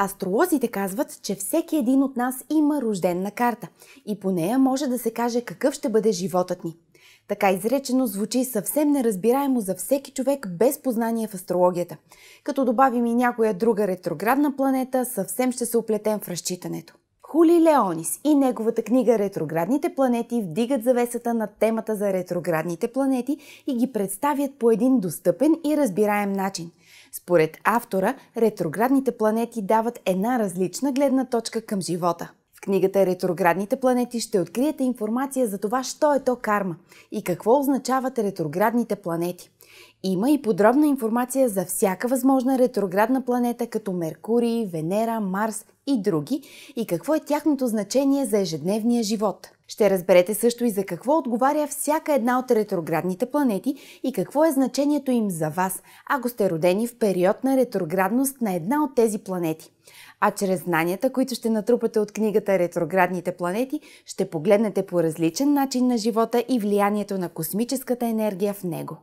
Астролозите казват, че всеки един от нас има рожденна карта и по нея може да се каже какъв ще бъде животът ни. Така изречено звучи съвсем неразбираемо за всеки човек без познание в астрологията. Като добавим и някоя друга ретроградна планета, съвсем ще се оплетем в разчитането. Хули Леонис и неговата книга Ретроградните планети вдигат завесата на темата за ретроградните планети и ги представят по един достъпен и разбираем начин. Според автора, ретроградните планети дават една различна гледна точка към живота. В книгата Ретроградните планети ще откриете информация за това, що е то карма и какво означават ретроградните планети. Има и подробна информация за всяка възможна ретроградна планета, като Меркурий, Венера, Марс, и други и какво е тяхното значение за ежедневния живот. Ще разберете също и за какво отговаря всяка една от ретроградните планети и какво е значението им за вас, ако сте родени в период на ретроградност на една от тези планети. А чрез знанията, които ще натрупате от книгата Ретроградните планети, ще погледнете по различен начин на живота и влиянието на космическата енергия в него.